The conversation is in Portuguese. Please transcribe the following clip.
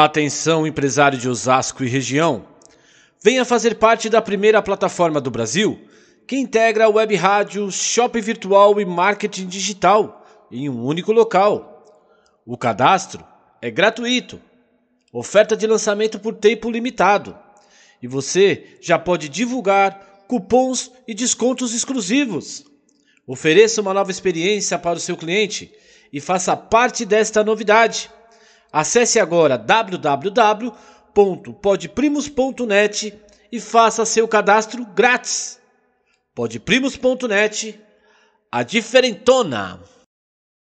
Atenção, empresário de Osasco e região. Venha fazer parte da primeira plataforma do Brasil que integra web rádio, shopping virtual e marketing digital em um único local. O cadastro é gratuito. Oferta de lançamento por tempo limitado. E você já pode divulgar cupons e descontos exclusivos. Ofereça uma nova experiência para o seu cliente e faça parte desta novidade. Acesse agora www.podprimos.net e faça seu cadastro grátis. Podprimos.net, a diferentona.